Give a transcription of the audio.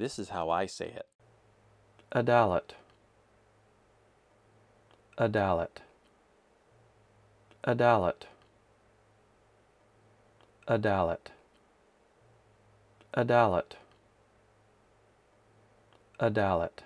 This is how I say it. Adalet. Adalet. Adalet. Adalet. Adalet. Adalet.